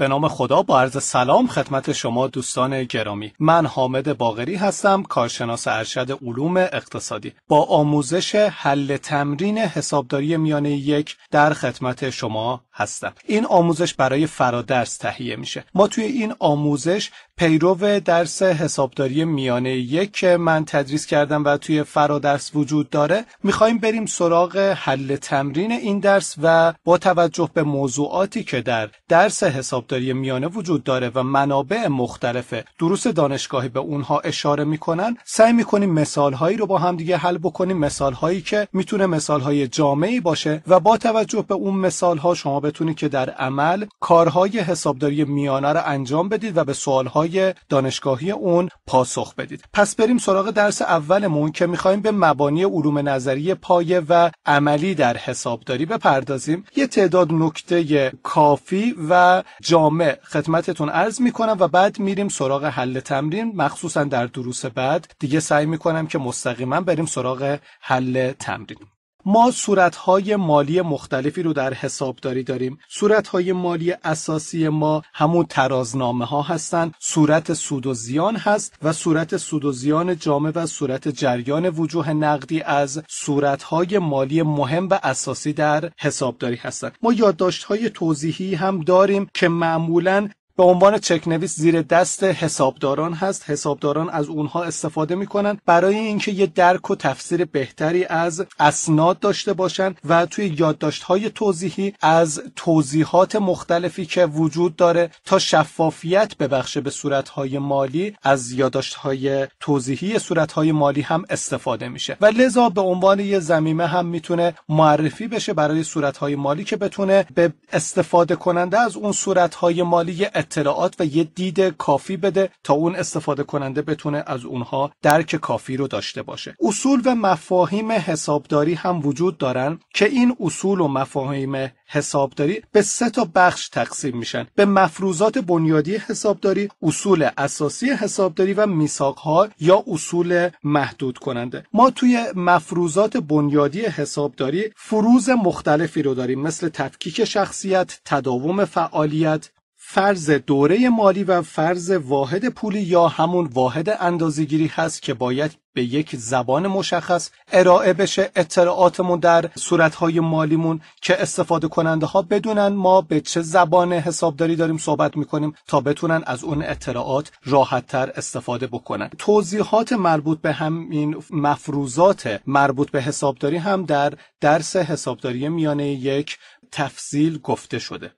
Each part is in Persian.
به نام خدا با عرض سلام خدمت شما دوستان گرامی من حامد باغری هستم کارشناس ارشد علوم اقتصادی با آموزش حل تمرین حسابداری میانه یک در خدمت شما هستم این آموزش برای فرادرس تهیه میشه ما توی این آموزش پیرو درس حسابداری میانه یک که من تدریس کردم و توی فرادرس وجود داره میخوایم بریم سراغ حل تمرین این درس و با توجه به موضوعاتی که در درس حسابداری میانه وجود داره و منابع مختلف دروس دانشگاهی به اونها اشاره میکنن سعی میکنیم مثالهایی رو با هم دیگه حل بکنیم مثالهایی که میتونه مثالهای جامعی باشه و با توجه به اون مثالها شما بتونید که در عمل کارهای حسابداری میانه رو انجام بدید و به سوالهای دانشگاهی اون پاسخ بدید پس بریم سراغ درس اولمون که میخوایم به مبانی علوم نظری پایه و عملی در حسابداری بپردازیم یه تعداد نکته کافی و جامع خدمتتون عرض میکنم و بعد میریم سراغ حل تمرین مخصوصا در دروس بعد دیگه سعی میکنم که مستقیما بریم سراغ حل تمرین ما صورتهای مالی مختلفی رو در حسابداری داریم صورتهای مالی اساسی ما همون ترازنامه ها هستند صورت سود و زیان هست و صورت سود و زیان جامع و صورت جریان وجوه نقدی از صورتهای مالی مهم و اساسی در حسابداری هستند ما یادداشت توضیحی هم داریم که معمولا به عنوان چکنویس زیر دست حسابداران هست حسابداران از اونها استفاده میکنن برای اینکه یه درک و تفسیر بهتری از اسناد داشته باشن و توی یادداشت های توضیحی از توضیحات مختلفی که وجود داره تا شفافیت ببخشه به صورت های مالی از یادداشت های توضیحی صورت های مالی هم استفاده میشه و لذا به عنوان یه زمینه هم میتونه معرفی بشه برای صورت های مالی که بتونه به استفاده کننده از اون صورت های مالی اطلاعات و یه دید کافی بده تا اون استفاده کننده بتونه از اونها درک کافی رو داشته باشه اصول و مفاهیم حسابداری هم وجود دارن که این اصول و مفاهیم حسابداری به سه تا بخش تقسیم میشن به مفروضات بنیادی حسابداری اصول اساسی حسابداری و ها یا اصول محدود کننده ما توی مفروضات بنیادی حسابداری فروز مختلفی رو داریم مثل تفکیک شخصیت تداوم فعالیت فرض دوره مالی و فرض واحد پولی یا همون واحد اندازگیری هست که باید به یک زبان مشخص ارائه بشه اطلاعاتمون در صورتهای مالیمون که استفاده کننده ها بدونن ما به چه زبان حسابداری داریم صحبت میکنیم تا بتونن از اون اطلاعات راحت تر استفاده بکنن توضیحات مربوط به همین مفروضات مربوط به حسابداری هم در درس حسابداری میانه یک تفصیل گفته شده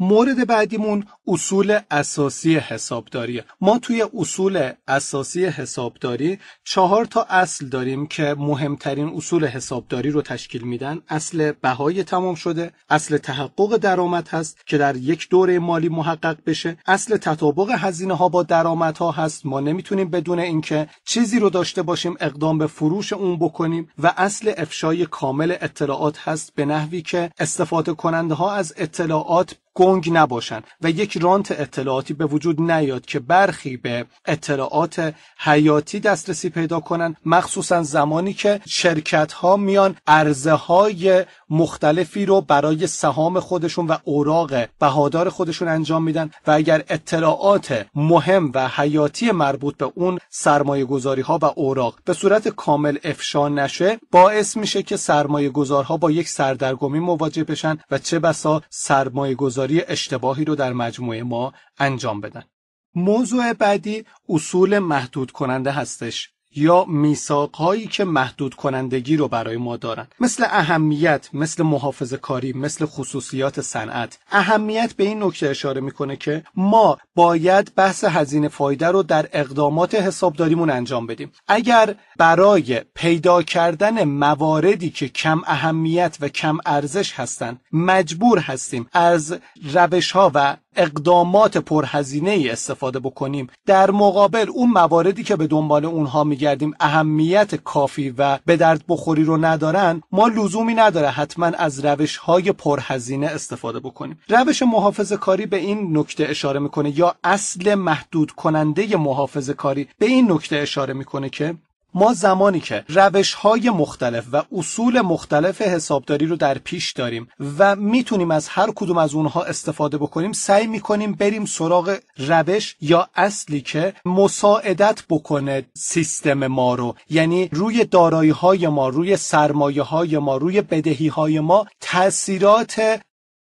مورد بعدیمون اصول اساسی حسابداریه ما توی اصول اساسی حسابداری چهار تا اصل داریم که مهمترین اصول حسابداری رو تشکیل میدن اصل بهای تمام شده اصل تحقق درآمد هست که در یک دوره مالی محقق بشه اصل تطابق هزینه ها با درآمدها هست ما نمیتونیم بدون اینکه چیزی رو داشته باشیم اقدام به فروش اون بکنیم و اصل افشای کامل اطلاعات هست به نحوی که استفاده کننده ها از اطلاعات گنگ نباشن و یک رانت اطلاعاتی به وجود نیاد که برخی به اطلاعات حیاتی دسترسی پیدا کنن مخصوصا زمانی که شرکت ها میان عرضه های مختلفی رو برای سهام خودشون و اوراق بهادار خودشون انجام میدن و اگر اطلاعات مهم و حیاتی مربوط به اون سرمایه گذاری ها و اوراق به صورت کامل افشا نشه باعث میشه که سرمایه گذارها با یک سردرگمی مواجه بشن و چه بسا سرمایه گذاری اشتباهی رو در مجموعه ما انجام بدن. موضوع بعدی اصول محدود کننده هستش یا هایی که محدود کنندگی رو برای ما دارن مثل اهمیت مثل محافظ کاری مثل خصوصیات صنعت اهمیت به این نکته اشاره میکنه که ما باید بحث هزینه فایده رو در اقدامات حسابداریمون انجام بدیم اگر برای پیدا کردن مواردی که کم اهمیت و کم ارزش هستند مجبور هستیم از روش ها و اقدامات پرهزینه ای استفاده بکنیم در مقابل اون مواردی که به دنبال اونها میگردیم اهمیت کافی و به درد بخوری رو ندارن ما لزومی نداره حتما از روش های پرهزینه استفاده بکنیم روش محافظه کاری به این نکته اشاره میکنه یا اصل محدود کننده محافظه کاری به این نکته اشاره میکنه که ما زمانی که روش های مختلف و اصول مختلف حسابداری رو در پیش داریم و میتونیم از هر کدوم از اونها استفاده بکنیم سعی میکنیم بریم سراغ روش یا اصلی که مساعدت بکنه سیستم ما رو یعنی روی دارایی های ما روی سرمایه های ما روی بدهی های ما تاثیرات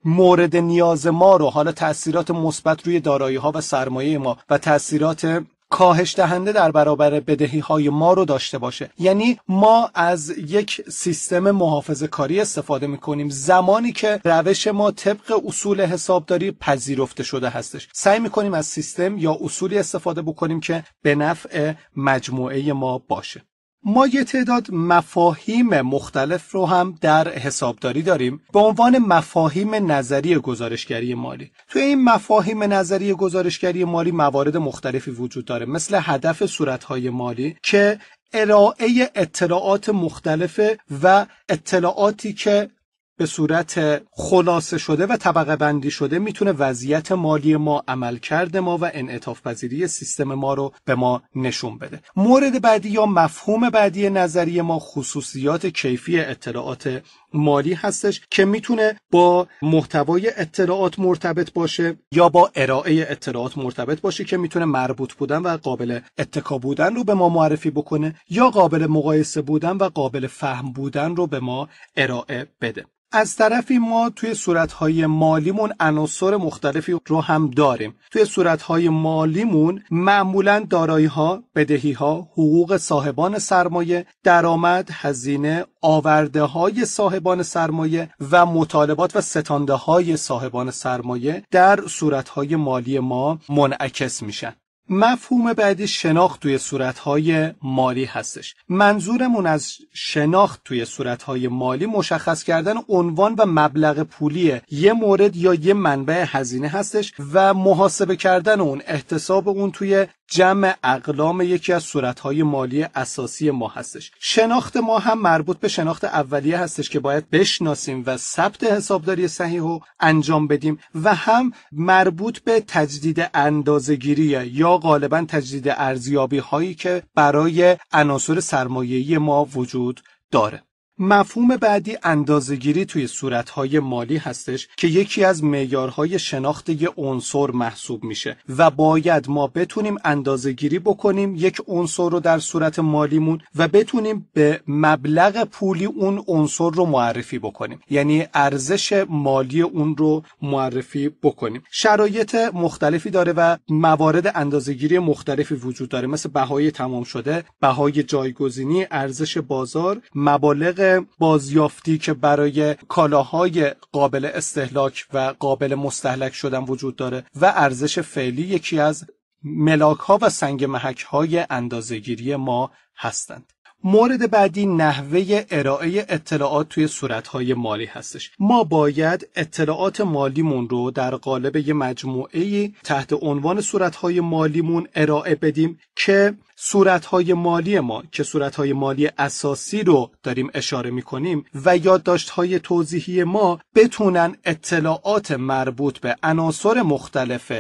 مورد نیاز ما رو حالا تاثیرات مثبت روی دارایی ها و سرمایه ما و تاثیرات کاهش دهنده در برابر بدهی های ما رو داشته باشه یعنی ما از یک سیستم محافظه کاری استفاده کنیم زمانی که روش ما طبق اصول حسابداری پذیرفته شده هستش سعی کنیم از سیستم یا اصولی استفاده بکنیم که به نفع مجموعه ما باشه ما یه تعداد مفاهیم مختلف رو هم در حسابداری داریم به عنوان مفاهیم نظری گزارشگری مالی تو این مفاهیم نظری گزارشگری مالی موارد مختلفی وجود داره مثل هدف صورتهای مالی که ارائه اطلاعات مختلف و اطلاعاتی که به صورت خلاصه شده و طبقه بندی شده میتونه وضعیت مالی ما عملکرد ما و انعطاف پذیری سیستم ما رو به ما نشون بده مورد بعدی یا مفهوم بعدی نظری ما خصوصیات کیفی اطلاعات مالی هستش که میتونه با محتوای اطلاعات مرتبط باشه یا با ارائه اطلاعات مرتبط باشه که میتونه مربوط بودن و قابل اتکا بودن رو به ما معرفی بکنه یا قابل مقایسه بودن و قابل فهم بودن رو به ما ارائه بده از طرفی ما توی صورتهای مالیمون عناصر مختلفی رو هم داریم توی صورتهای مالیمون معمولا دارایی ها بدهی ها حقوق صاحبان سرمایه درآمد هزینه آورده های صاحبان سرمایه و مطالبات و ستانده های صاحبان سرمایه در صورت های مالی ما منعکس میشن مفهوم بعدی شناخت توی صورتهای مالی هستش منظورمون از شناخت توی صورتهای مالی مشخص کردن عنوان و مبلغ پولی یه مورد یا یه منبع هزینه هستش و محاسبه کردن اون احتساب اون توی جمع اقلام یکی از صورتهای مالی اساسی ما هستش شناخت ما هم مربوط به شناخت اولیه هستش که باید بشناسیم و ثبت حسابداری صحیح رو انجام بدیم و هم مربوط به تجدید اندازگیری یا غالبا تجدید ارزیابی هایی که برای عناصر سرمایهی ما وجود داره مفهوم بعدی اندازگیری توی صورتهای مالی هستش که یکی از میارهای شناخت یک عنصر محسوب میشه و باید ما بتونیم اندازگیری بکنیم یک عنصر رو در صورت مالیمون و بتونیم به مبلغ پولی اون عنصر رو معرفی بکنیم یعنی ارزش مالی اون رو معرفی بکنیم شرایط مختلفی داره و موارد اندازگیری مختلفی وجود داره مثل بهای تمام شده بهای جایگزینی ارزش بازار مبالغ بازیافتی که برای کالاهای قابل استهلاک و قابل مستحلک شدن وجود داره و ارزش فعلی یکی از ملاک ها و سنگ محک های اندازگیری ما هستند. مورد بعدی نحوه ارائه اطلاعات توی صورتهای مالی هستش ما باید اطلاعات مالیمون رو در قالب یه مجموعه تحت عنوان صورتهای مالیمون ارائه بدیم که صورتهای مالی ما که صورتهای مالی اساسی رو داریم اشاره می کنیم و یادداشت‌های توضیحی ما بتونن اطلاعات مربوط به عناصر مختلف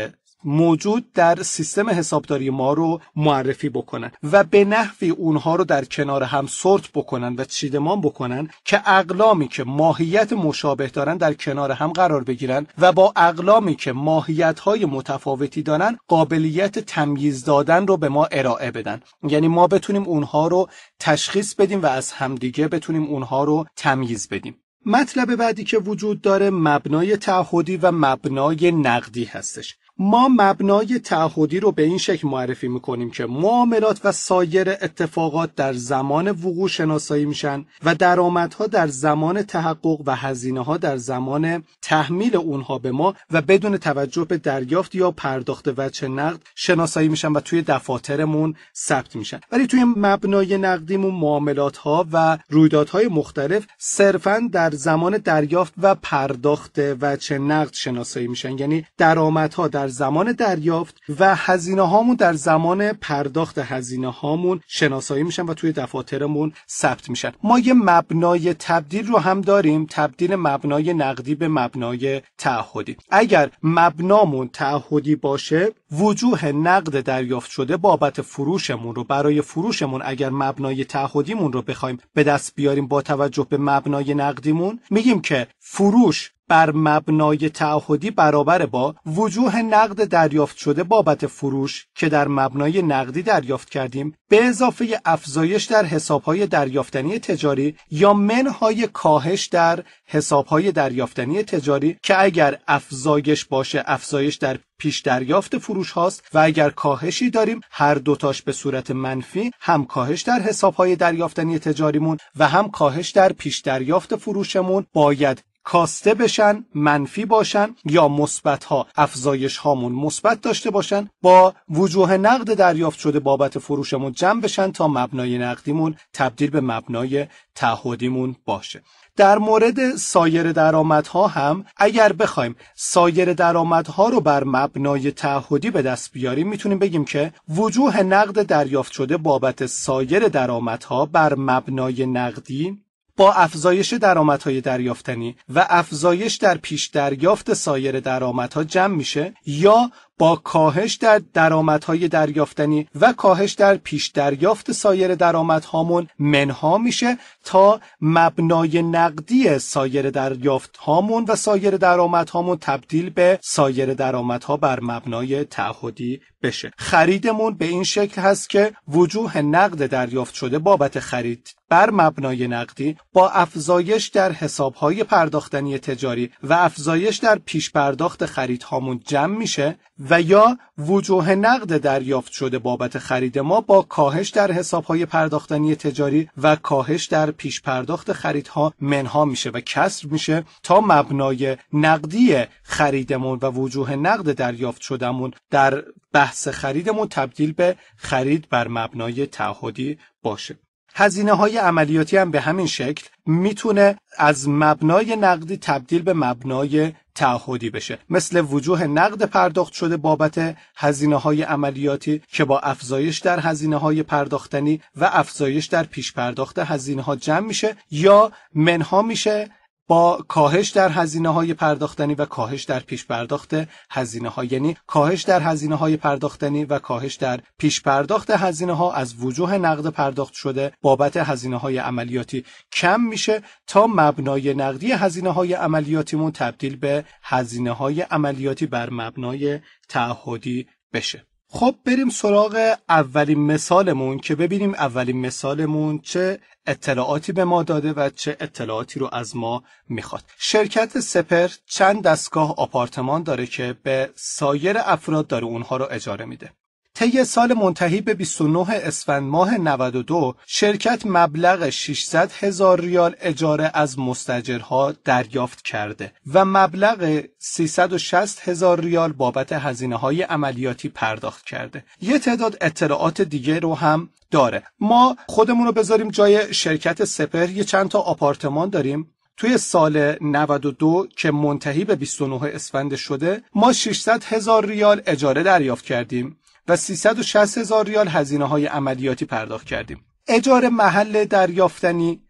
موجود در سیستم حسابداری ما رو معرفی بکنن و به نحوی اونها رو در کنار هم سرت بکنن و چیدمان بکنن که اقلامی که ماهیت مشابه دارن در کنار هم قرار بگیرن و با اقلامی که ماهیت های متفاوتی دارن قابلیت تمییز دادن رو به ما ارائه بدن یعنی ما بتونیم اونها رو تشخیص بدیم و از همدیگه بتونیم اونها رو تمییز بدیم مطلب بعدی که وجود داره مبنای تعهدی و مبنای نقدی هستش ما مبنای تعهدی رو به این شکل معرفی میکنیم که معاملات و سایر اتفاقات در زمان وقوع شناسایی میشن و درآمدها در زمان تحقق و هزینه ها در زمان تحمیل اونها به ما و بدون توجه به دریافت یا پرداخت وجه نقد شناسایی میشن و توی دفاترمون ثبت میشن ولی توی مبنای نقدیمون معاملات ها و رویدادهای مختلف صرفا در زمان دریافت و پرداخت وجه نقد شناسایی میشن یعنی درآمدها در در زمان دریافت و هزینه هامون در زمان پرداخت هزینه هامون شناسایی میشن و توی دفاترمون ثبت میشن ما یه مبنای تبدیل رو هم داریم تبدیل مبنای نقدی به مبنای تعهدی اگر مبنامون تعهدی باشه وجوه نقد دریافت شده بابت فروشمون رو برای فروشمون اگر مبنای تعهدیمون رو بخوایم به دست بیاریم با توجه به مبنای نقدیمون میگیم که فروش بر مبنای تعهدی برابر با وجوه نقد دریافت شده بابت فروش که در مبنای نقدی دریافت کردیم به اضافه افزایش در حسابهای دریافتنی تجاری یا منهای کاهش در حسابهای دریافتنی تجاری که اگر افزایش باشه افزایش در پیش دریافت فروش هاست و اگر کاهشی داریم هر دوتاش به صورت منفی هم کاهش در حساب های دریافتنی تجاریمون و هم کاهش در پیش دریافت فروشمون باید کاسته بشن منفی باشن یا مثبت ها افزایش هامون مثبت داشته باشن با وجوه نقد دریافت شده بابت فروشمون جمع بشن تا مبنای نقدیمون تبدیل به مبنای تعهدیمون باشه در مورد سایر درآمدها هم اگر بخوایم سایر درآمدها رو بر مبنای تعهدی به دست بیاریم میتونیم بگیم که وجوه نقد دریافت شده بابت سایر درآمدها بر مبنای نقدی با افزایش درآمدهای دریافتنی و افزایش در پیش دریافت سایر درآمدها جمع میشه یا با کاهش در درآمدهای دریافتنی و کاهش در پیش دریافت سایر درآمدهامون منها میشه تا مبنای نقدی سایر دریافت هامون و سایر درآمدهامون تبدیل به سایر درآمدها بر مبنای تعهدی بشه خریدمون به این شکل هست که وجوه نقد دریافت شده بابت خرید بر مبنای نقدی با افزایش در حسابهای پرداختنی تجاری و افزایش در پیش پرداخت خرید هامون جمع میشه و یا وجوه نقد دریافت شده بابت خرید ما با کاهش در حسابهای پرداختنی تجاری و کاهش در پیش پرداخت خریدها منها میشه و کسر میشه تا مبنای نقدی خریدمون و وجوه نقد دریافت شدهمون در بحث خریدمون تبدیل به خرید بر مبنای تعهدی باشه هزینه های عملیاتی هم به همین شکل میتونه از مبنای نقدی تبدیل به مبنای تعهدی بشه مثل وجوه نقد پرداخت شده بابت هزینه های عملیاتی که با افزایش در هزینه های پرداختنی و افزایش در پیش پرداخت هزینه ها جمع میشه یا منها میشه با کاهش در هزینه های پرداختنی و کاهش در پیش پرداخت هزینه ها یعنی کاهش در هزینه های پرداختنی و کاهش در پیش پرداخت هزینه ها از وجوه نقد پرداخت شده بابت هزینه های عملیاتی کم میشه تا مبنای نقدی هزینه های عملیاتیمون تبدیل به هزینه های عملیاتی بر مبنای تعهدی بشه خب بریم سراغ اولین مثالمون که ببینیم اولین مثالمون چه اطلاعاتی به ما داده و چه اطلاعاتی رو از ما میخواد شرکت سپر چند دستگاه آپارتمان داره که به سایر افراد داره اونها رو اجاره میده طی سال منتهی به 29 اسفند ماه 92 شرکت مبلغ 600 هزار ریال اجاره از مستجرها دریافت کرده و مبلغ 360 هزار ریال بابت هزینه های عملیاتی پرداخت کرده یه تعداد اطلاعات دیگه رو هم داره ما خودمون رو بذاریم جای شرکت سپر یه چند تا آپارتمان داریم توی سال 92 که منتهی به 29 اسفند شده ما 600 هزار ریال اجاره دریافت کردیم و 360 هزار ریال هزینه های عملیاتی پرداخت کردیم. اجاره محل دریافتنی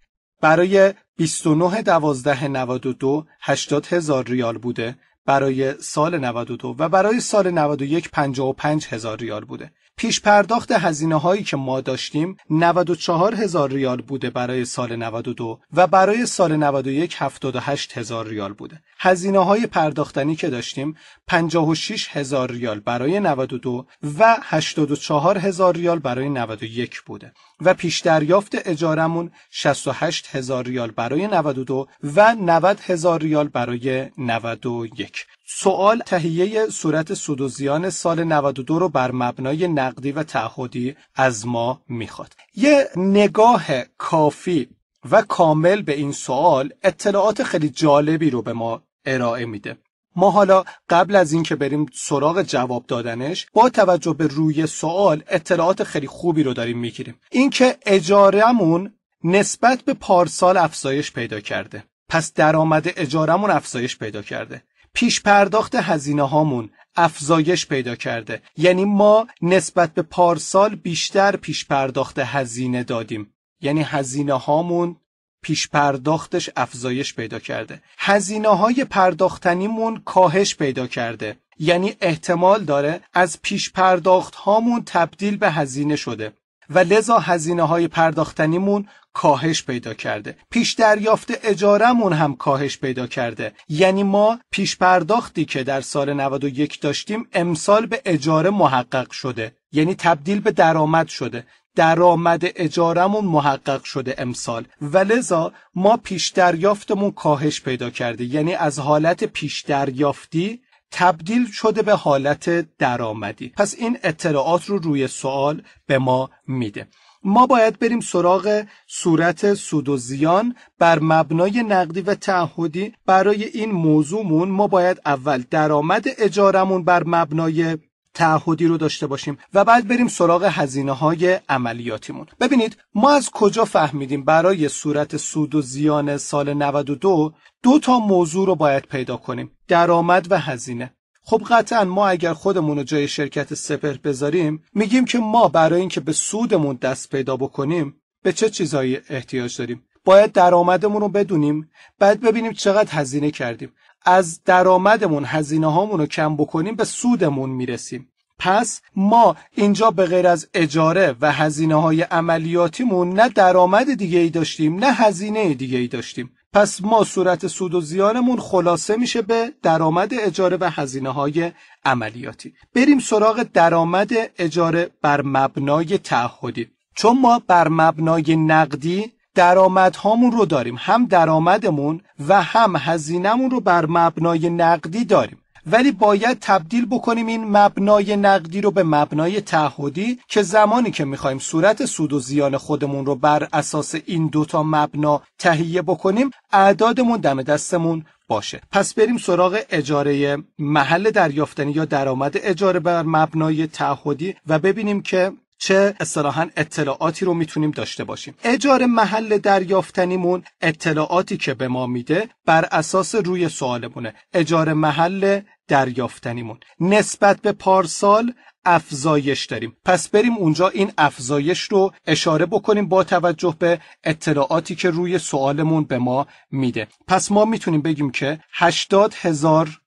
برای 29 دوازده 92 80 هزار ریال بوده برای سال 92 و برای سال 91 55 هزار ریال بوده پیش پرداخت هزینه هایی که ما داشتیم 94 هزار ریال بوده برای سال 92 و برای سال 91 78 هزار ریال بوده. هزینه های پرداختنی که داشتیم 56 هزار ریال برای 92 و 84 هزار ریال برای 91 بوده و پیش دریافت اجارمون 68 هزار ریال برای 92 و 90 هزار ریال برای 91 سوال تهیه صورت سود و زیان سال 92 رو بر مبنای نقدی و تعهدی از ما میخواد یه نگاه کافی و کامل به این سوال اطلاعات خیلی جالبی رو به ما ارائه میده ما حالا قبل از اینکه بریم سراغ جواب دادنش با توجه به روی سوال اطلاعات خیلی خوبی رو داریم میگیریم اینکه اجارهمون نسبت به پارسال افزایش پیدا کرده پس درآمد اجارمون افزایش پیدا کرده پیش پرداخت هزینه هامون افزایش پیدا کرده یعنی ما نسبت به پارسال بیشتر پیش پرداخت هزینه دادیم یعنی هزینه هامون پیش پرداختش افزایش پیدا کرده هزینه های پرداختنیمون کاهش پیدا کرده یعنی احتمال داره از پیش پرداخت هامون تبدیل به هزینه شده و لذا هزینه های پرداختنیمون کاهش پیدا کرده پیش دریافت اجارمون هم کاهش پیدا کرده یعنی ما پیش پرداختی که در سال 91 داشتیم امسال به اجاره محقق شده یعنی تبدیل به درآمد شده درآمد اجارمون محقق شده امسال و لذا ما پیش دریافتمون کاهش پیدا کرده یعنی از حالت پیش دریافتی تبدیل شده به حالت درآمدی پس این اطلاعات رو روی سوال به ما میده ما باید بریم سراغ صورت سود و زیان بر مبنای نقدی و تعهدی برای این موضوعمون ما باید اول درآمد اجارمون بر مبنای تعهدی رو داشته باشیم و بعد بریم سراغ هزینه های عملیاتیمون ببینید ما از کجا فهمیدیم برای صورت سود و زیان سال 92 دو تا موضوع رو باید پیدا کنیم درآمد و هزینه خب قطعا ما اگر خودمون رو جای شرکت سپر بذاریم میگیم که ما برای اینکه به سودمون دست پیدا بکنیم به چه چیزهایی احتیاج داریم باید درآمدمون رو بدونیم بعد ببینیم چقدر هزینه کردیم از درآمدمون هزینه هامون رو کم بکنیم به سودمون میرسیم پس ما اینجا به غیر از اجاره و هزینه های عملیاتیمون نه درآمد دیگه ای داشتیم نه هزینه دیگه ای داشتیم پس ما صورت سود و زیانمون خلاصه میشه به درآمد اجاره و هزینه های عملیاتی بریم سراغ درآمد اجاره بر مبنای تعهدی چون ما بر مبنای نقدی درآمد هامون رو داریم هم درآمدمون و هم هزینهمون رو بر مبنای نقدی داریم ولی باید تبدیل بکنیم این مبنای نقدی رو به مبنای تعهدی که زمانی که میخوایم صورت سود و زیان خودمون رو بر اساس این دوتا مبنا تهیه بکنیم اعدادمون دم دستمون باشه پس بریم سراغ اجاره محل دریافتنی یا درآمد اجاره بر مبنای تعهدی و ببینیم که چه اصطلاحا اطلاعاتی رو میتونیم داشته باشیم اجاره محل دریافتنیمون اطلاعاتی که به ما میده بر اساس روی سوالمونه اجاره محل دریافتنیمون نسبت به پارسال افزایش داریم پس بریم اونجا این افزایش رو اشاره بکنیم با توجه به اطلاعاتی که روی سوالمون به ما میده پس ما میتونیم بگیم که 80 هزار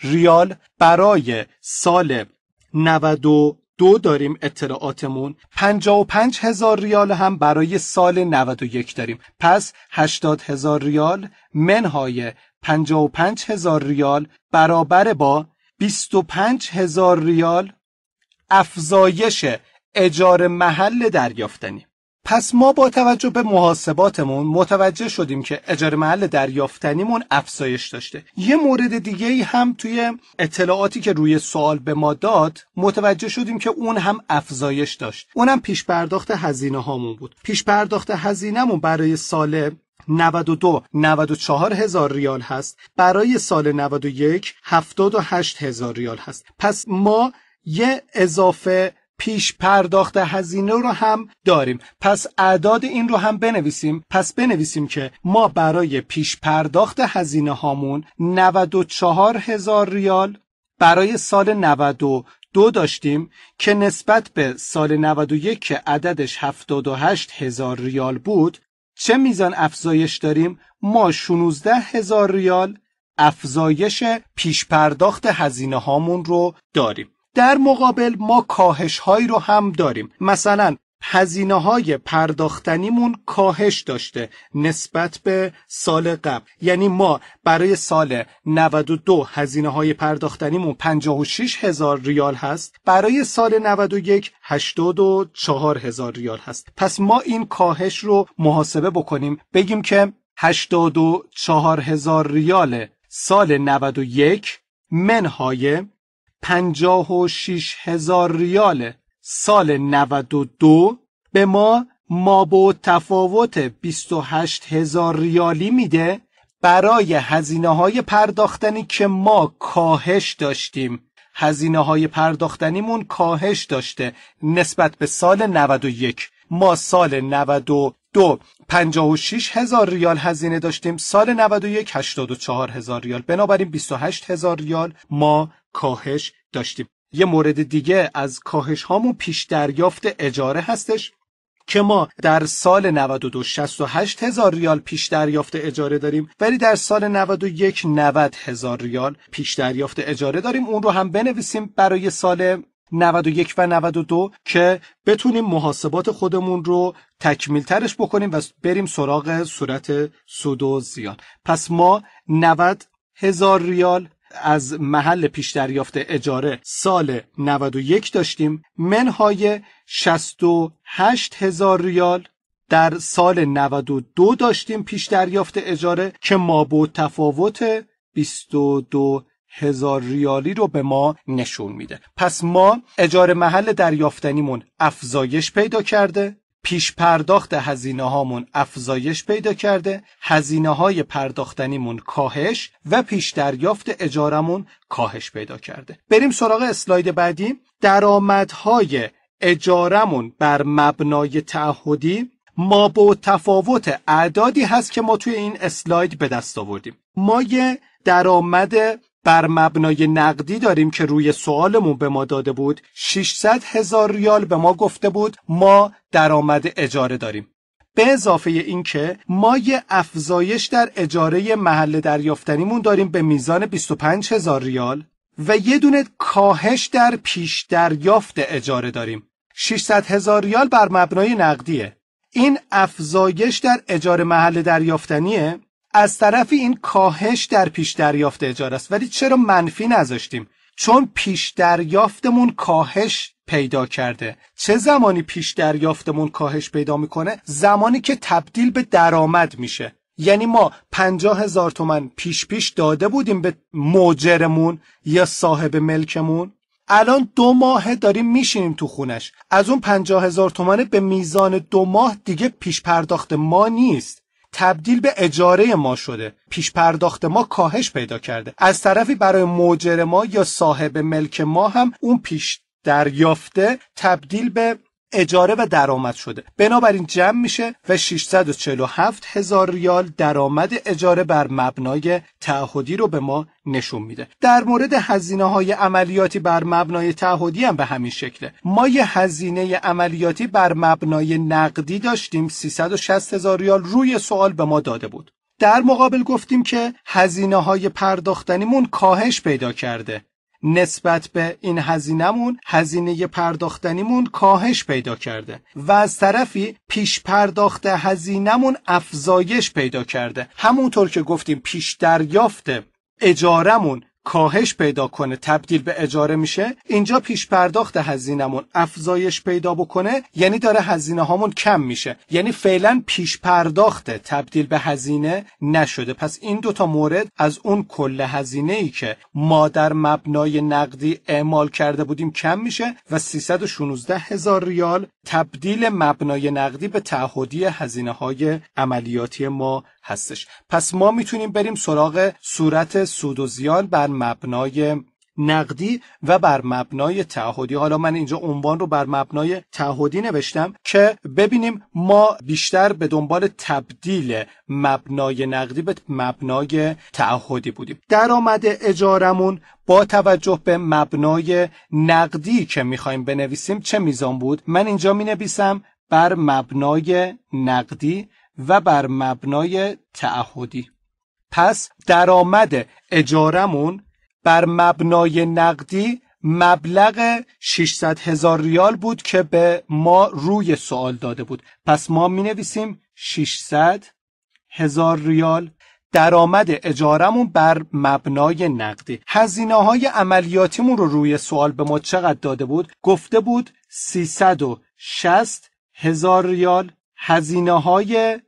ریال برای سال 92 داریم اطلاعاتمون 55 هزار ریال هم برای سال 91 داریم پس 80 هزار ریال منهای 55 هزار ریال برابر با 25 هزار ریال افزایش اجاره محل دریافتنی پس ما با توجه به محاسباتمون متوجه شدیم که اجاره محل دریافتنیمون افزایش داشته یه مورد دیگه ای هم توی اطلاعاتی که روی سوال به ما داد متوجه شدیم که اون هم افزایش داشت اونم پیش پرداخت هزینه هامون بود پیش پرداخت هزینهمون برای سال 92 94 هزار ریال هست برای سال 91 78 هزار ریال هست پس ما یه اضافه پیش پرداخت هزینه رو هم داریم پس اعداد این رو هم بنویسیم پس بنویسیم که ما برای پیش پرداخت هزینه هامون 94 هزار ریال برای سال 92 داشتیم که نسبت به سال 91 که عددش 78 هزار ریال بود چه میزان افزایش داریم ما 16 هزار ریال افزایش پیش پرداخت هزینه هامون رو داریم در مقابل ما کاهش هایی رو هم داریم مثلا هزینه های پرداختنیمون کاهش داشته نسبت به سال قبل یعنی ما برای سال 92 هزینه های پرداختنیمون 56 هزار ریال هست برای سال 91 84 هزار ریال هست پس ما این کاهش رو محاسبه بکنیم بگیم که 84 هزار ریال سال 91 منهای 56 هزار ریال سال 92 به ما ما با تفاوت 28 هزار ریالی میده برای هزینه های پرداختنی که ما کاهش داشتیم هزینه های پرداختنیمون کاهش داشته نسبت به سال 91 ما سال 92 56 هزار ریال هزینه داشتیم سال 91 84 هزار ریال بنابراین 28 هزار ریال ما کاهش داشتیم یه مورد دیگه از کاهش هامون پیش دریافت اجاره هستش که ما در سال 92 68 هزار ریال پیش دریافت اجاره داریم ولی در سال 91 90 هزار ریال پیش دریافت اجاره داریم اون رو هم بنویسیم برای سال 91 و 92 که بتونیم محاسبات خودمون رو تکمیل ترش بکنیم و بریم سراغ صورت سود و زیان پس ما 90 هزار ریال از محل پیش دریافت اجاره سال 91 داشتیم منهای 68 هزار ریال در سال 92 داشتیم پیش دریافت اجاره که ما با تفاوت 22 هزار ریالی رو به ما نشون میده پس ما اجاره محل دریافتنیمون افزایش پیدا کرده پیش پرداخت هزینه هامون افزایش پیدا کرده هزینه های پرداختنیمون کاهش و پیش دریافت اجارمون کاهش پیدا کرده بریم سراغ اسلاید بعدی درآمدهای اجارمون بر مبنای تعهدی ما با تفاوت اعدادی هست که ما توی این اسلاید به دست آوردیم ما یه درآمد بر مبنای نقدی داریم که روی سوالمون به ما داده بود 600 هزار ریال به ما گفته بود ما درآمد اجاره داریم به اضافه اینکه ما یه افزایش در اجاره محل دریافتنیمون داریم به میزان 25 هزار ریال و یه دونه کاهش در پیش دریافت اجاره داریم 600 هزار ریال بر مبنای نقدیه این افزایش در اجاره محل دریافتنیه از طرف این کاهش در پیش دریافت اجاره است ولی چرا منفی نذاشتیم چون پیش دریافتمون کاهش پیدا کرده چه زمانی پیش دریافتمون کاهش پیدا میکنه زمانی که تبدیل به درآمد میشه یعنی ما پنجاه هزار تومن پیش پیش داده بودیم به موجرمون یا صاحب ملکمون الان دو ماه داریم میشینیم تو خونش از اون پنجاه هزار تومنه به میزان دو ماه دیگه پیش پرداخت ما نیست تبدیل به اجاره ما شده پیش پرداخت ما کاهش پیدا کرده از طرفی برای موجر ما یا صاحب ملک ما هم اون پیش دریافته تبدیل به اجاره و درآمد شده بنابراین جمع میشه و 647 هزار ریال درآمد اجاره بر مبنای تعهدی رو به ما نشون میده در مورد هزینه های عملیاتی بر مبنای تعهدی هم به همین شکله ما یه هزینه عملیاتی بر مبنای نقدی داشتیم 360 هزار ریال روی سوال به ما داده بود در مقابل گفتیم که هزینه های پرداختنیمون کاهش پیدا کرده نسبت به این هزینهمون هزینه پرداختنیمون کاهش پیدا کرده و از طرفی پیش پرداخت هزینهمون افزایش پیدا کرده همونطور که گفتیم پیش دریافت اجارمون کاهش پیدا کنه تبدیل به اجاره میشه اینجا پیش پرداخت هزینهمون افزایش پیدا بکنه یعنی داره هزینه هامون کم میشه یعنی فعلا پیش پرداخت تبدیل به هزینه نشده پس این دوتا مورد از اون کل هزینه ای که ما در مبنای نقدی اعمال کرده بودیم کم میشه و 316 هزار ریال تبدیل مبنای نقدی به تعهدی هزینه های عملیاتی ما هستش پس ما میتونیم بریم سراغ صورت سود و زیان بر مبنای نقدی و بر مبنای تعهدی حالا من اینجا عنوان رو بر مبنای تعهدی نوشتم که ببینیم ما بیشتر به دنبال تبدیل مبنای نقدی به مبنای تعهدی بودیم درآمد اجارمون با توجه به مبنای نقدی که میخوایم بنویسیم چه میزان بود من اینجا مینویسم بر مبنای نقدی و بر مبنای تعهدی پس درآمد اجارمون بر مبنای نقدی مبلغ 600 هزار ریال بود که به ما روی سوال داده بود پس ما می نویسیم 600 هزار ریال درآمد اجارمون بر مبنای نقدی هزینه های عملیاتیمون رو روی سوال به ما چقدر داده بود گفته بود 360 هزار ریال هزینه های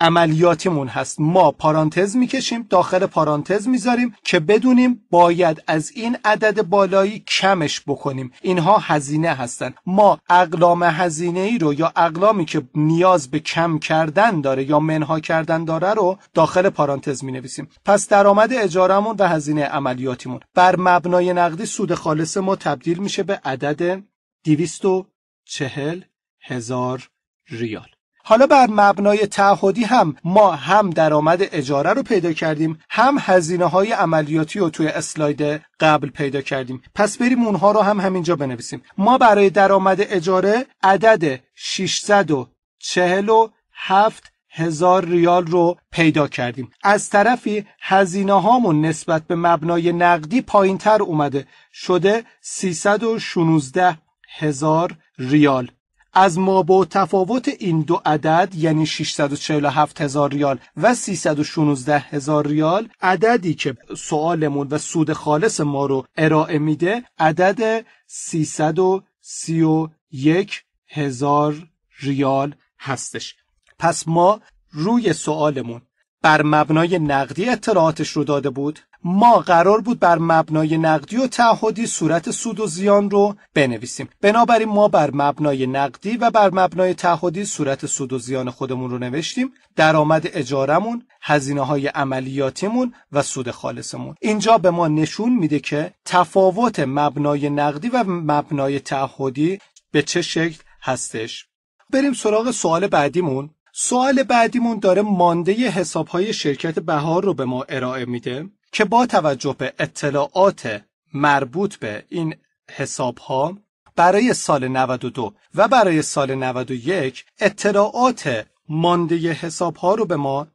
عملیاتیمون هست ما پارانتز میکشیم داخل پارانتز میذاریم که بدونیم باید از این عدد بالایی کمش بکنیم اینها هزینه هستن ما اقلام هزینه ای رو یا اقلامی که نیاز به کم کردن داره یا منها کردن داره رو داخل پارانتز می نویسیم پس درآمد اجارمون و هزینه عملیاتیمون بر مبنای نقدی سود خالص ما تبدیل میشه به عدد 240 هزار ریال حالا بر مبنای تعهدی هم ما هم درآمد اجاره رو پیدا کردیم هم هزینه های عملیاتی رو توی اسلاید قبل پیدا کردیم پس بریم اونها رو هم همینجا بنویسیم ما برای درآمد اجاره عدد 647 هزار ریال رو پیدا کردیم از طرفی هزینه هامون نسبت به مبنای نقدی پایین تر اومده شده 316 هزار ریال از ما با تفاوت این دو عدد یعنی 647 هزار ریال و 316 هزار ریال عددی که سوالمون و سود خالص ما رو ارائه میده عدد 331 هزار ریال هستش پس ما روی سوالمون بر مبنای نقدی اطلاعاتش رو داده بود ما قرار بود بر مبنای نقدی و تعهدی صورت سود و زیان رو بنویسیم بنابراین ما بر مبنای نقدی و بر مبنای تعهدی صورت سود و زیان خودمون رو نوشتیم درآمد اجارمون هزینه های عملیاتیمون و سود خالصمون اینجا به ما نشون میده که تفاوت مبنای نقدی و مبنای تعهدی به چه شکل هستش بریم سراغ سوال بعدیمون سوال بعدیمون داره مانده های شرکت بهار رو به ما ارائه میده که با توجه به اطلاعات مربوط به این حساب ها برای سال 92 و برای سال 91 اطلاعات مانده حساب ها رو به ما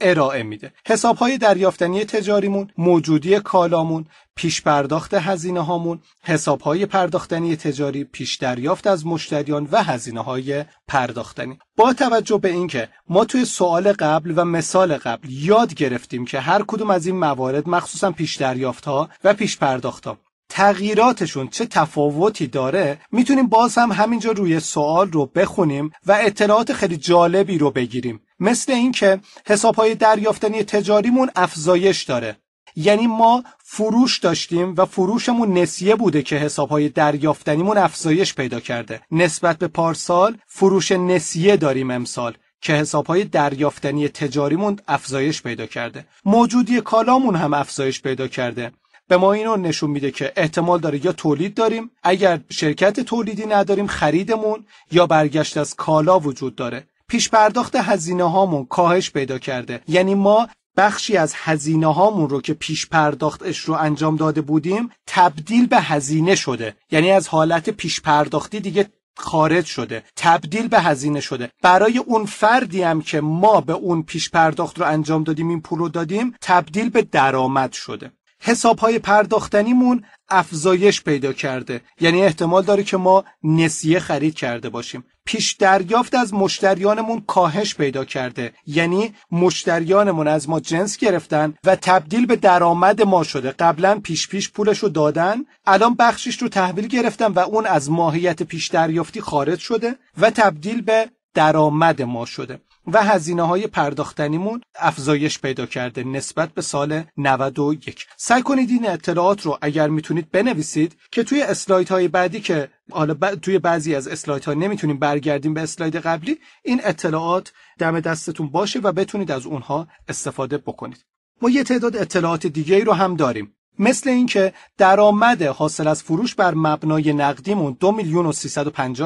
ارائه میده حساب های دریافتنی تجاریمون موجودی کالامون پیش پرداخت هزینه هامون حساب های پرداختنی تجاری پیش دریافت از مشتریان و هزینه های پرداختنی با توجه به اینکه ما توی سوال قبل و مثال قبل یاد گرفتیم که هر کدوم از این موارد مخصوصا پیش دریافت ها و پیش پرداخت ها تغییراتشون چه تفاوتی داره میتونیم باز هم همینجا روی سوال رو بخونیم و اطلاعات خیلی جالبی رو بگیریم مثل اینکه حساب های دریافتنی تجاریمون افزایش داره یعنی ما فروش داشتیم و فروشمون نسیه بوده که حسابهای دریافتنیمون افزایش پیدا کرده نسبت به پارسال فروش نسیه داریم امسال که حسابهای دریافتنی تجاریمون افزایش پیدا کرده موجودی کالامون هم افزایش پیدا کرده به ما اینو نشون میده که احتمال داره یا تولید داریم اگر شرکت تولیدی نداریم خریدمون یا برگشت از کالا وجود داره پیش پرداخت هزینه هامون کاهش پیدا کرده یعنی ما بخشی از هزینه هامون رو که پیش پرداختش رو انجام داده بودیم تبدیل به هزینه شده یعنی از حالت پیش پرداختی دیگه خارج شده تبدیل به هزینه شده برای اون فردی هم که ما به اون پیش پرداخت رو انجام دادیم این پول رو دادیم تبدیل به درآمد شده حساب های پرداختنیمون افزایش پیدا کرده یعنی احتمال داره که ما نسیه خرید کرده باشیم پیش دریافت از مشتریانمون کاهش پیدا کرده یعنی مشتریانمون از ما جنس گرفتن و تبدیل به درآمد ما شده قبلا پیش پیش پولش رو دادن الان بخشش رو تحویل گرفتن و اون از ماهیت پیش دریافتی خارج شده و تبدیل به درآمد ما شده و هزینه های پرداختنیمون افزایش پیدا کرده نسبت به سال 91 سعی کنید این اطلاعات رو اگر میتونید بنویسید که توی اسلایت های بعدی که حالا توی بعضی از اسلایت ها نمیتونیم برگردیم به اسلاید قبلی این اطلاعات دم دستتون باشه و بتونید از اونها استفاده بکنید ما یه تعداد اطلاعات دیگه رو هم داریم مثل اینکه درآمد حاصل از فروش بر مبنای نقدیمون دو میلیون و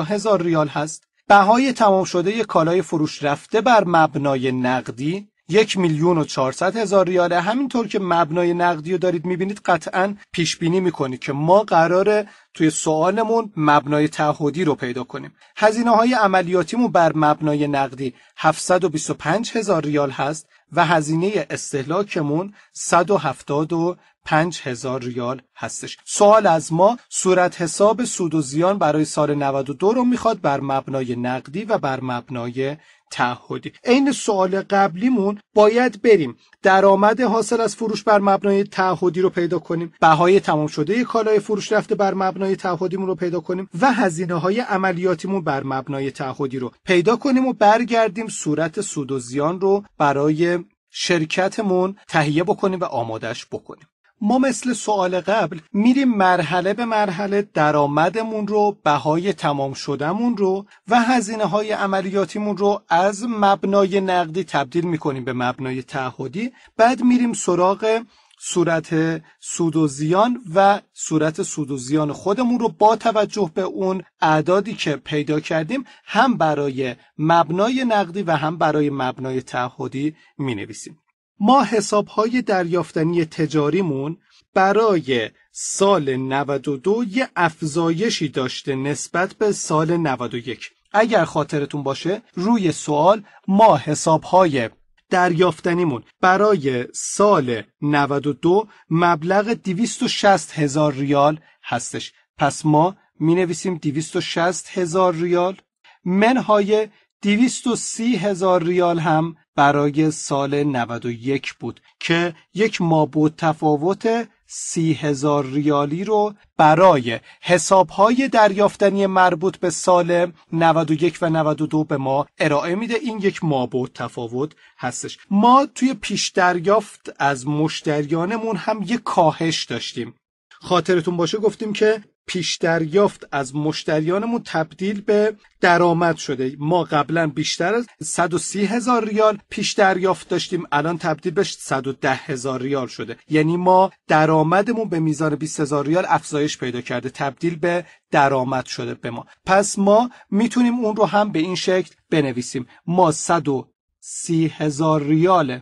هزار ریال هست بهای تمام شده کالای فروش رفته بر مبنای نقدی یک میلیون و چهارصد هزار ریاله همینطور که مبنای نقدی رو دارید میبینید قطعا پیش بینی میکنید که ما قراره توی سوالمون مبنای تعهدی رو پیدا کنیم هزینه های عملیاتیمون بر مبنای نقدی 725 هزار ریال هست و هزینه استهلاکمون 175 هزار ریال هستش سوال از ما صورت حساب سود و زیان برای سال 92 رو میخواد بر مبنای نقدی و بر مبنای تعهدی عین سوال قبلیمون باید بریم درآمد حاصل از فروش بر مبنای تعهدی رو پیدا کنیم بهای تمام شده کالای فروش رفته بر مبنای تعهدیمون رو پیدا کنیم و هزینه های عملیاتیمون بر مبنای تعهدی رو پیدا کنیم و برگردیم صورت سود و زیان رو برای شرکتمون تهیه بکنیم و آمادش بکنیم ما مثل سوال قبل میریم مرحله به مرحله درآمدمون رو بهای تمام شدمون رو و هزینه های عملیاتیمون رو از مبنای نقدی تبدیل میکنیم به مبنای تعهدی بعد میریم سراغ صورت سود و زیان و صورت سود و زیان خودمون رو با توجه به اون اعدادی که پیدا کردیم هم برای مبنای نقدی و هم برای مبنای تعهدی می نویسیم. ما های دریافتنی تجاریمون برای سال 92 یه افزایشی داشته نسبت به سال 91 اگر خاطرتون باشه روی سوال ما حسابهای دریافتنیمون برای سال 92 مبلغ 260 هزار ریال هستش پس ما می نویسیم 260 هزار ریال منهای 230 هزار ریال هم برای سال 91 بود که یک مابود تفاوت سی هزار ریالی رو برای حسابهای دریافتنی مربوط به سال 91 و 92 به ما ارائه میده این یک مابود تفاوت هستش ما توی پیش دریافت از مشتریانمون هم یک کاهش داشتیم خاطرتون باشه گفتیم که پیش دریافت از مشتریانمون تبدیل به درآمد شده ما قبلا بیشتر از 130 هزار ریال پیش دریافت داشتیم الان تبدیل به 110 هزار ریال شده یعنی ما درآمدمون به میزان 20 هزار ریال افزایش پیدا کرده تبدیل به درآمد شده به ما پس ما میتونیم اون رو هم به این شکل بنویسیم ما 130 هزار ریال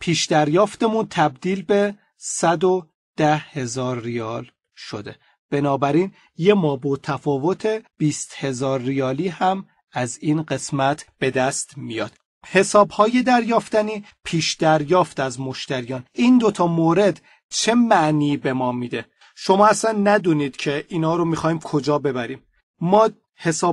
پیش دریافتمون تبدیل به 110 هزار ریال شده بنابراین یه مابو تفاوت 20 هزار ریالی هم از این قسمت به دست میاد. حساب های دریافتنی پیش دریافت از مشتریان این دوتا مورد چه معنی به ما میده؟ شما اصلا ندونید که اینا رو میخوایم کجا ببریم. ما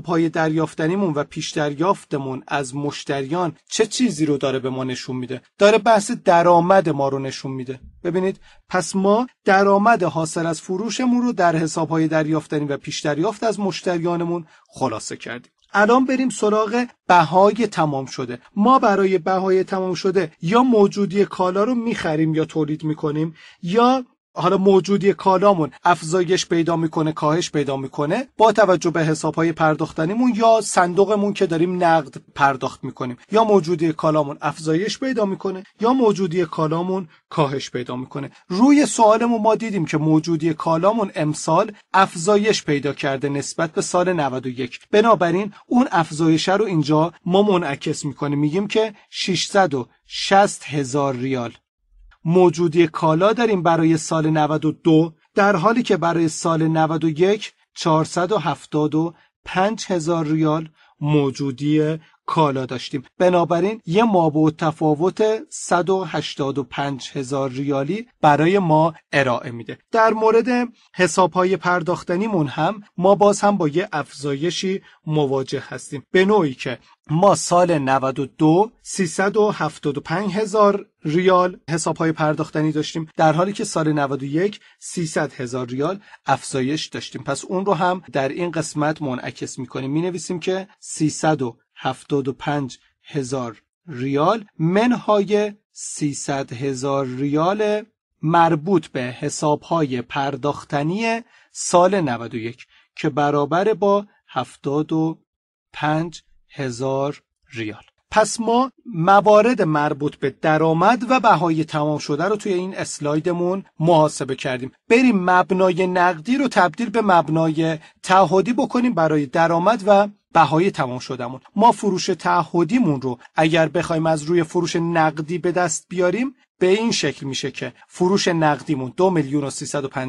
های دریافتنیمون و پیش دریافتمون از مشتریان چه چیزی رو داره به ما نشون میده داره بحث درآمد ما رو نشون میده ببینید پس ما درآمد حاصل از فروشمون رو در های دریافتنی و پیش دریافت از مشتریانمون خلاصه کردیم الان بریم سراغ بهای تمام شده ما برای بهای تمام شده یا موجودی کالا رو میخریم یا تولید میکنیم یا حالا موجودی کالامون افزایش پیدا میکنه کاهش پیدا میکنه با توجه به حسابهای پرداختنیمون یا صندوقمون که داریم نقد پرداخت میکنیم یا موجودی کالامون افزایش پیدا میکنه یا موجودی کالامون کاهش پیدا میکنه روی سوالمون ما دیدیم که موجودی کالامون امسال افزایش پیدا کرده نسبت به سال 91 بنابراین اون افزایش رو اینجا ما منعکس میکنیم میگیم که 660 هزار ریال موجودی کالا داریم برای سال 92 در حالی که برای سال 91 475 هزار ریال موجودی کالا داشتیم بنابراین یه مابع تفاوت 185 هزار ریالی برای ما ارائه میده در مورد حساب های پرداختنیمون هم ما باز هم با یه افزایشی مواجه هستیم به نوعی که ما سال 92 375 هزار ریال حساب های پرداختنی داشتیم در حالی که سال 91 300 هزار ریال افزایش داشتیم پس اون رو هم در این قسمت منعکس میکنیم مینویسیم که 300 هفتاد هزار ریال منهای 300 هزار ریال مربوط به حسابهای پرداختنی سال 91 که برابر با 75 هزار ریال پس ما موارد مربوط به درآمد و بهای تمام شده رو توی این اسلایدمون محاسبه کردیم بریم مبنای نقدی رو تبدیل به مبنای تعهدی بکنیم برای درآمد و بهای تمام شدمون ما فروش تعهدیمون رو اگر بخوایم از روی فروش نقدی به دست بیاریم به این شکل میشه که فروش نقدیمون دو میلیون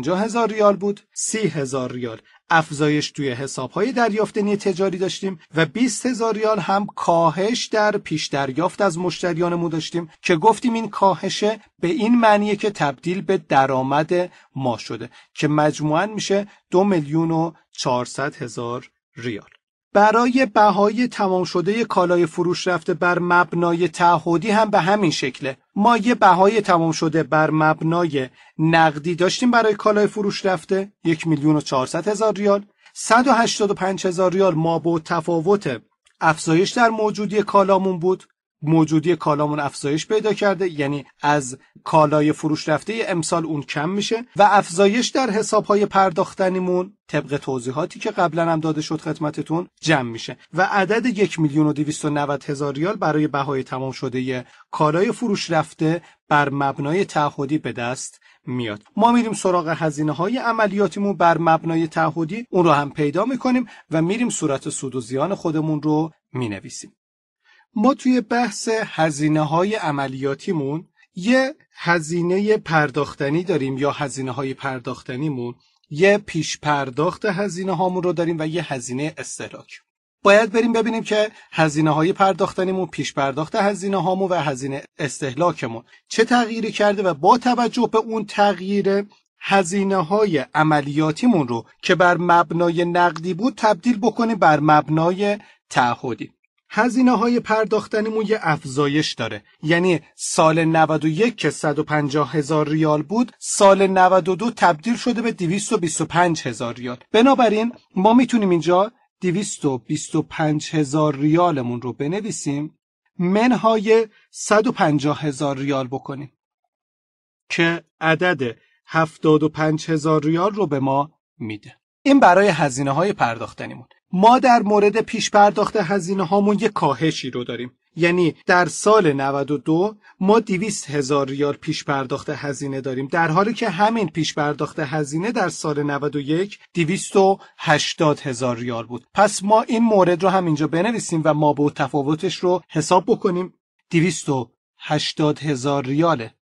و هزار ریال بود سی هزار ریال افزایش توی حسابهای دریافتنی تجاری داشتیم و 20 هزار ریال هم کاهش در پیش دریافت از مشتریانمون داشتیم که گفتیم این کاهشه به این معنیه که تبدیل به درآمد ما شده که مجموعا میشه دو میلیون و هزار ریال برای بهای تمام شده کالای فروش رفته بر مبنای تعهدی هم به همین شکله ما یه بهای تمام شده بر مبنای نقدی داشتیم برای کالای فروش رفته یک میلیون و چهارصد هزار ریال 185 هزار ریال ما با تفاوت افزایش در موجودی کالامون بود موجودی کالامون افزایش پیدا کرده یعنی از کالای فروش رفته امسال اون کم میشه و افزایش در های پرداختنیمون طبق توضیحاتی که قبلا هم داده شد خدمتتون جمع میشه و عدد یک میلیون و دویست هزار ریال برای بهای تمام شده کالای فروش رفته بر مبنای تعهدی به دست میاد ما میریم سراغ هزینه های عملیاتیمون بر مبنای تعهدی اون رو هم پیدا میکنیم و میریم صورت سود و زیان خودمون رو مینویسیم ما توی بحث هزینه های عملیاتیمون یه هزینه پرداختنی داریم یا هزینه های پرداختنیمون یه پیش پرداخت هزینه هامون رو داریم و یه هزینه استهلاک باید بریم ببینیم که هزینه های پرداختنیمون پیش پرداخت هزینه هامون و هزینه استهلاکمون چه تغییری کرده و با توجه به اون تغییر هزینه های عملیاتیمون رو که بر مبنای نقدی بود تبدیل بکنیم بر مبنای تعهدی هزینه های پرداختنیمون یه افزایش داره یعنی سال 91 که 150 هزار ریال بود سال 92 تبدیل شده به 225 هزار ریال بنابراین ما میتونیم اینجا 225 هزار ریالمون رو بنویسیم منهای 150 هزار ریال بکنیم که عدد 75 هزار ریال رو به ما میده این برای هزینه های پرداختنیمون ما در مورد پیش پرداخت هزینه هامون یه کاهشی رو داریم یعنی در سال 92 ما 200 هزار ریال پیش پرداخت هزینه داریم در حالی که همین پیش پرداخت هزینه در سال 91 280 هزار ریال بود پس ما این مورد رو هم اینجا بنویسیم و ما با تفاوتش رو حساب بکنیم 280 هزار ریاله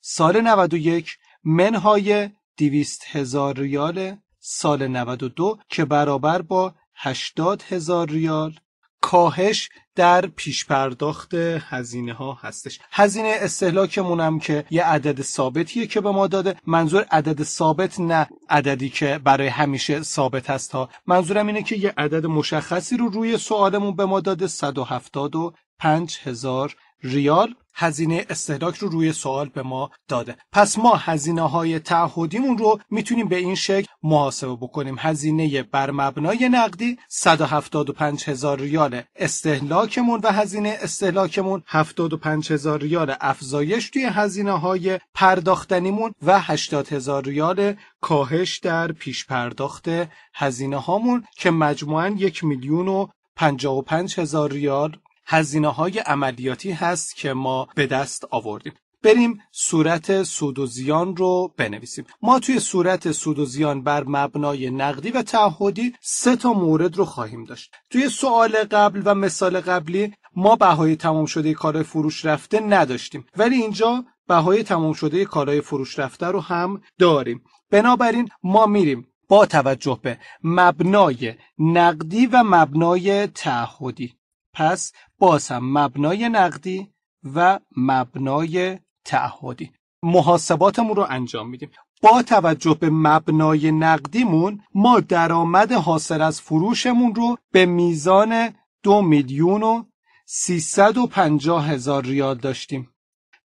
سال 91 منهای 200 هزار ریاله سال 92 که برابر با 80 هزار ریال کاهش در پیش پرداخت هزینه ها هستش هزینه استهلاکمون هم که یه عدد ثابتیه که به ما داده منظور عدد ثابت نه عددی که برای همیشه ثابت هست ها منظورم اینه که یه عدد مشخصی رو روی سوالمون به ما داده 175 هزار ریال هزینه استهلاک رو روی سوال به ما داده پس ما هزینه های تعهدیمون رو میتونیم به این شکل محاسبه بکنیم هزینه بر مبنای نقدی 175 هزار ریال استهلاکمون و هزینه استهلاکمون 75 هزار ریال افزایش توی هزینه های پرداختنیمون و 80 هزار ریال کاهش در پیش پرداخت هزینه هامون که مجموعاً یک میلیون و 55 هزار ریال هزینه های عملیاتی هست که ما به دست آوردیم بریم صورت سود و زیان رو بنویسیم ما توی صورت سود و زیان بر مبنای نقدی و تعهدی سه تا مورد رو خواهیم داشت توی سوال قبل و مثال قبلی ما بهای تمام شده کارهای فروش رفته نداشتیم ولی اینجا بهای تمام شده کارای فروش رفته رو هم داریم بنابراین ما میریم با توجه به مبنای نقدی و مبنای تعهدی پس باز هم مبنای نقدی و مبنای تعهدی محاسباتمون رو انجام میدیم با توجه به مبنای نقدیمون ما درآمد حاصل از فروشمون رو به میزان دو میلیون و 350 هزار ریال داشتیم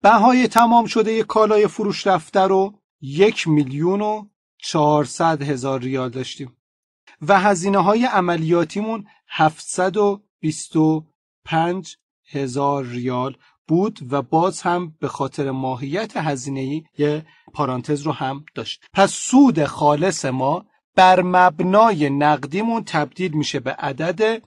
بهای تمام شده یک کالای فروش رفته رو یک میلیون و 400 هزار ریال داشتیم و هزینه های عملیاتیمون 700 و 25 هزار ریال بود و باز هم به خاطر ماهیت هزینه یه پارانتز رو هم داشت پس سود خالص ما بر مبنای نقدیمون تبدیل میشه به عدد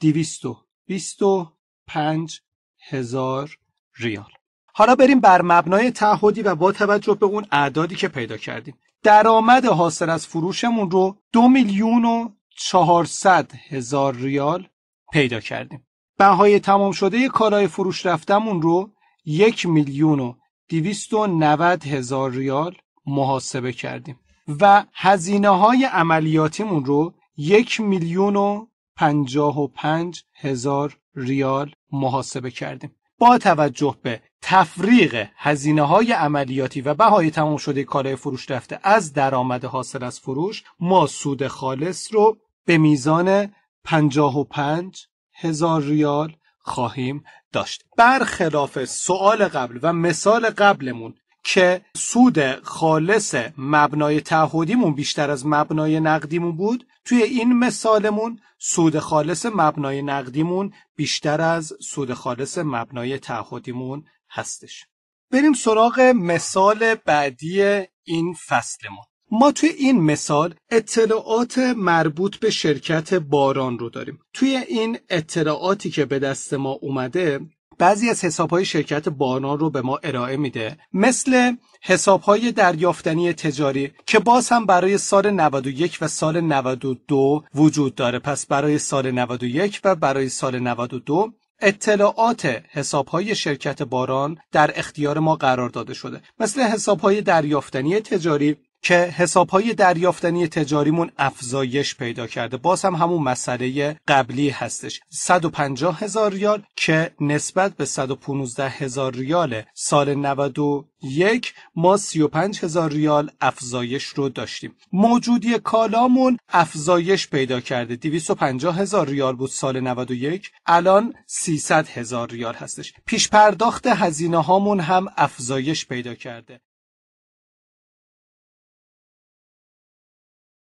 225 هزار ریال حالا بریم بر مبنای تعهدی و با توجه به اون اعدادی که پیدا کردیم درآمد حاصل از فروشمون رو دو میلیون و چهارصد هزار ریال پیدا کردیم بهای تمام شده کالای فروش رفتمون رو یک میلیون و و هزار ریال محاسبه کردیم و هزینه های عملیاتیمون رو یک میلیون و پنجاه و پنج هزار ریال محاسبه کردیم با توجه به تفریق هزینه های عملیاتی و بهای تمام شده کالای فروش رفته از درآمد حاصل از فروش ما سود خالص رو به میزان پنجاه و پنج هزار ریال خواهیم داشت برخلاف سوال قبل و مثال قبلمون که سود خالص مبنای تعهدیمون بیشتر از مبنای نقدیمون بود توی این مثالمون سود خالص مبنای نقدیمون بیشتر از سود خالص مبنای تعهدیمون هستش بریم سراغ مثال بعدی این فصلمون ما توی این مثال اطلاعات مربوط به شرکت باران رو داریم توی این اطلاعاتی که به دست ما اومده بعضی از های شرکت باران رو به ما ارائه میده مثل حسابهای دریافتنی تجاری که باز هم برای سال 91 و سال 92 وجود داره پس برای سال 91 و برای سال 92 اطلاعات های شرکت باران در اختیار ما قرار داده شده مثل های دریافتنی تجاری که حسابهای دریافتنی تجاریمون افزایش پیدا کرده باز هم همون مسئله قبلی هستش 150 هزار ریال که نسبت به 115 هزار ریال سال 91 ما 35 هزار ریال افزایش رو داشتیم موجودی کالامون افزایش پیدا کرده 250 هزار ریال بود سال 91 الان 300 هزار ریال هستش پیش پرداخت هزینه هامون هم افزایش پیدا کرده